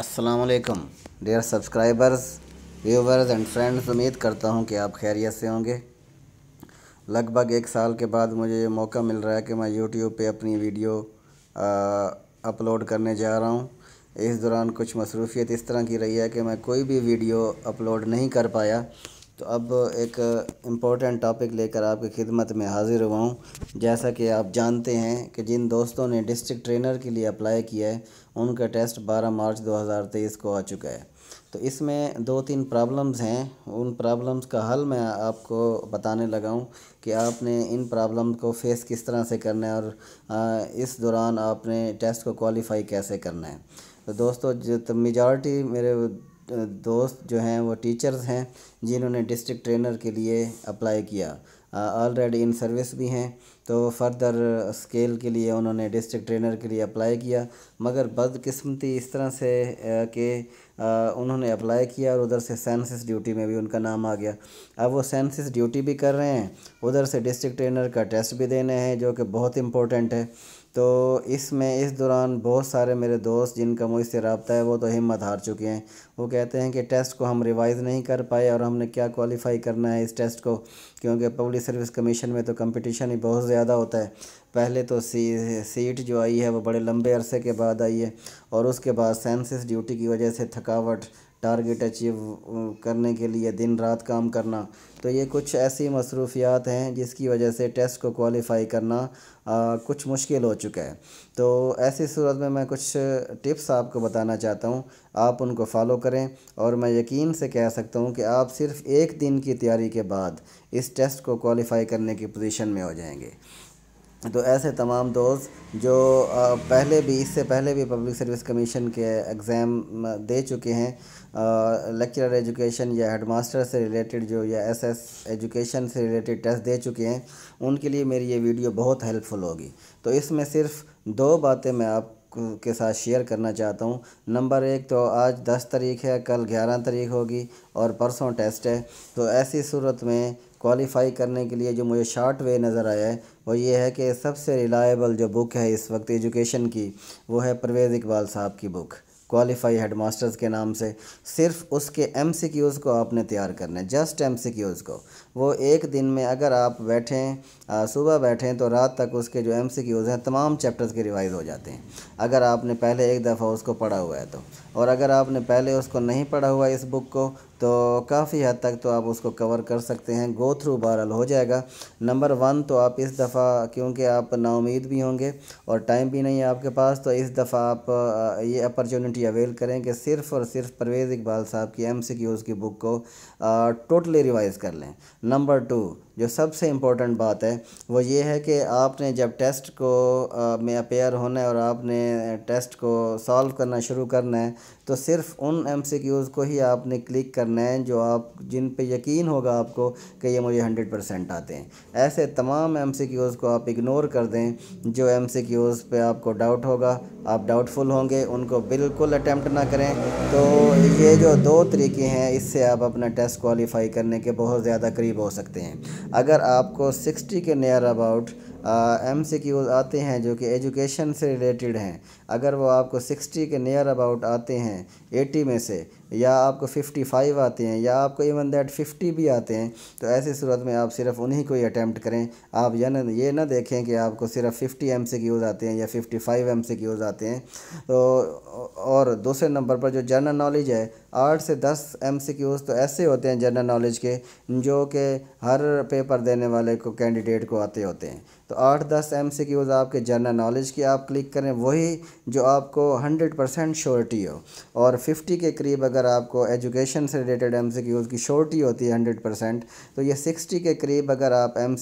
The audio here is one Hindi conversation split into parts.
असलकम dear subscribers viewers and friends उम्मीद करता हूँ कि आप खैरियत से होंगे लगभग एक साल के बाद मुझे ये मौका मिल रहा है कि मैं यूट्यूब पे अपनी वीडियो अपलोड करने जा रहा हूँ इस दौरान कुछ मसरूफियत इस तरह की रही है कि मैं कोई भी वीडियो अपलोड नहीं कर पाया तो अब एक इम्पोर्टेंट टॉपिक लेकर आपकी खिदमत में हाज़िर हुआ हूँ जैसा कि आप जानते हैं कि जिन दोस्तों ने डिस्ट्रिक्ट ट्रेनर के लिए अप्लाई किया है उनका टेस्ट 12 मार्च 2023 को आ चुका है तो इसमें दो तीन प्रॉब्लम्स हैं उन प्रॉब्लम्स का हल मैं आपको बताने लगा हूँ कि आपने इन प्रॉब्लम को फेस किस तरह से करना है और इस दौरान आपने टेस्ट को क्वालिफ़ाई कैसे करना है तो दोस्तों जो तो मेजॉरिटी मेरे दोस्त जो हैं वो टीचर्स हैं जिन्होंने डिस्ट्रिक्ट ट्रेनर के लिए अप्लाई किया ऑलरेडी इन सर्विस भी हैं तो फर्दर स्केल के लिए उन्होंने डिस्ट्रिक्ट ट्रेनर के लिए अप्लाई किया मगर बदकिस्मती इस तरह से कि उन्होंने अप्लाई किया और उधर से सेंसिस ड्यूटी में भी उनका नाम आ गया अब वो सेंसिस ड्यूटी भी कर रहे हैं उधर से डिस्ट्रिक्ट ट्रेनर का टेस्ट भी देने हैं जो कि बहुत इंपॉर्टेंट है तो इसमें इस दौरान बहुत सारे मेरे दोस्त जिनका मुझसे रबता है वो तो हिम्मत हार चुके हैं वो कहते हैं कि टेस्ट को हम रिवाइज़ नहीं कर पाए और हमने क्या क्वालिफ़ाई करना है इस टेस्ट को क्योंकि पब्लिक सर्विस कमीशन में तो कंपटीशन ही बहुत ज़्यादा होता है पहले तो सी सीट जो आई है वो बड़े लंबे अरसे के बाद आई है और उसके बाद सेंसिस ड्यूटी की वजह से थकावट टारगेट अचीव uh, करने के लिए दिन रात काम करना तो ये कुछ ऐसी मसरूफियात हैं जिसकी वजह से टेस्ट को क्वालिफ़ाई करना आ, कुछ मुश्किल हो चुका है तो ऐसी सूरत में मैं कुछ टिप्स आपको बताना चाहता हूँ आप उनको फॉलो करें और मैं यकीन से कह सकता हूँ कि आप सिर्फ़ एक दिन की तैयारी के बाद इस टेस्ट को क्वालिफ़ाई करने की पोजीशन में हो जाएंगे तो ऐसे तमाम दोस्त जो पहले भी इससे पहले भी पब्लिक सर्विस कमीशन के एग्ज़ाम दे चुके हैं लेक्चरर एजुकेशन या हेडमास्टर से रिलेटेड जो या एसएस एजुकेशन से रिलेटेड टेस्ट दे चुके हैं उनके लिए मेरी ये वीडियो बहुत हेल्पफुल होगी तो इसमें सिर्फ दो बातें मैं आप के साथ शेयर करना चाहता हूँ नंबर एक तो आज दस तारीख है कल ग्यारह तारीख होगी और परसों टेस्ट है तो ऐसी सूरत में क्वालिफ़ाई करने के लिए जो मुझे शार्ट वे नज़र आया है वो ये है कि सबसे रिलायबल जो बुक है इस वक्त एजुकेशन की वो है परवेज़ इकबाल साहब की बुक क्वालिफाई हेड मास्टर्स के नाम से सिर्फ उसके एम सी को आपने तैयार करने जस्ट एम सी को वो एक दिन में अगर आप बैठें सुबह बैठें तो रात तक उसके जो एम सी हैं तमाम चैप्टर्स के रिवाइज़ हो जाते हैं अगर आपने पहले एक दफ़ा उसको पढ़ा हुआ है तो और अगर आपने पहले उसको नहीं पढ़ा हुआ इस बुक को तो काफ़ी हद तक तो आप उसको कवर कर सकते हैं गो थ्रू बहरहाल हो जाएगा नंबर वन तो आप इस दफ़ा क्योंकि आप नाउमीद भी होंगे और टाइम भी नहीं है आपके पास तो इस दफ़ा आप ये अपॉर्चुनिटी अवेल करें कि सिर्फ़ और सिर्फ परवेज़ इकबाल साहब की एम की बुक को टोटली रिवाइज़ कर लें नंबर टू जो सबसे इम्पोर्टेंट बात है वो ये है कि आपने जब टेस्ट को आ, में अपेयर होना है और आपने टेस्ट को सॉल्व करना शुरू करना है तो सिर्फ़ उन एम को ही आपने क्लिक करना करना है जो आप जिन पे यकीन होगा आपको कि ये मुझे हंड्रेड परसेंट आते हैं ऐसे तमाम एम सी क्यूज़ को आप इग्नोर कर दें जो एम सी क्यूज़ पर आपको डाउट होगा आप डाउटफुल होंगे उनको बिल्कुल अटैम्प्ट ना करें तो ये जो दो तरीके हैं इससे आप अपना टेस्ट क्वालिफाई करने के बहुत ज़्यादा करीब हो सकते हैं अगर आपको सिक्सटी के नियर अबाउट एम सी आते हैं जो कि एजुकेशन से रिलेटेड हैं अगर वो आपको सिक्सटी के नियर अबाउट आते हैं एटी में से या आपको फिफ्टी फाइव आते हैं या आपको इवन दैट फिफ्टी भी आते हैं तो ऐसी सूरत में आप सिर्फ उन्हीं को ही अटैम्प्ट करें आप यह ये ना देखें कि आपको सिर्फ फिफ्टी एम सी आते हैं या फिफ्टी फाइव एम सी आते हैं तो और दूसरे नंबर पर जो जनरल नॉलेज है आठ से दस एम तो ऐसे होते हैं जनरल नॉलेज के जो कि हर पेपर देने वाले को कैंडिडेट को आते होते हैं तो आठ दस एम आपके जनरल नॉलेज की आप क्लिक करें वही जो आपको हंड्रेड परसेंट श्योरिटी हो और फिफ्टी के करीब अगर आपको एजुकेशन से रिलेटेड एम की श्योरिटी होती है हंड्रेड परसेंट तो ये सिक्सटी के करीब अगर आप एम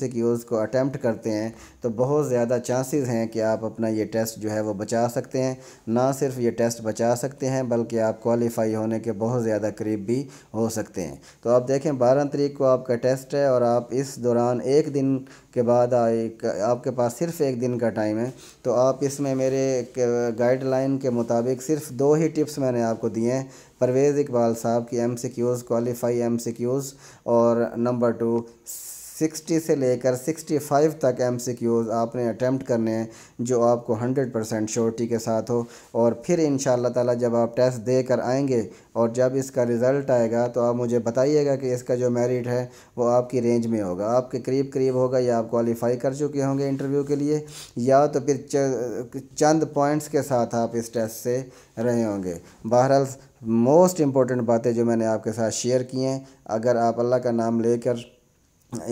को अटैम्प्ट करते हैं तो बहुत ज़्यादा चांसेस हैं कि आप अपना ये टेस्ट जो है वो बचा सकते हैं ना सिर्फ ये टेस्ट बचा सकते हैं बल्कि आप क्वालिफाई होने के बहुत ज़्यादा करीब भी हो सकते हैं तो आप देखें बारह तरीक को आपका टेस्ट है और आप इस दौरान एक दिन के बाद आपके पास सिर्फ एक दिन का टाइम है तो आप इसमें मेरे गाइडलाइन के मुताबिक सिर्फ दो ही टिप्स मैंने आपको दिए हैं परवेज़ इकबाल साहब की M C Qs qualify M C Qs और नंबर टू 60 से लेकर 65 तक एम आपने अटैम्प्ट करने हैं जो आपको 100 परसेंट श्योरिटी के साथ हो और फिर इन ताला जब आप टेस्ट दे कर आएँगे और जब इसका रिज़ल्ट आएगा तो आप मुझे बताइएगा कि इसका जो मेरिट है वो आपकी रेंज में होगा आपके करीब करीब होगा या आप क्वालिफाई कर चुके होंगे इंटरव्यू के लिए या तो फिर चंद पॉइंट्स के साथ आप इस टेस्ट से रहे होंगे बहरहाल मोस्ट इम्पॉर्टेंट बातें जो मैंने आपके साथ शेयर की हैं अगर आप अल्लाह का नाम लेकर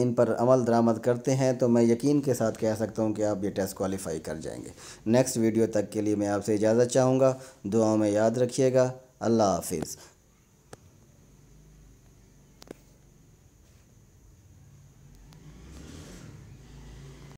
इन पर अमल दरामद करते हैं तो मैं यकीन के साथ कह सकता हूँ कि आप ये टेस्ट क्वालिफाई कर जाएंगे नेक्स्ट वीडियो तक के लिए मैं आपसे इजाज़त चाहूँगा दुआओं में याद रखिएगा अल्लाह हाफिज़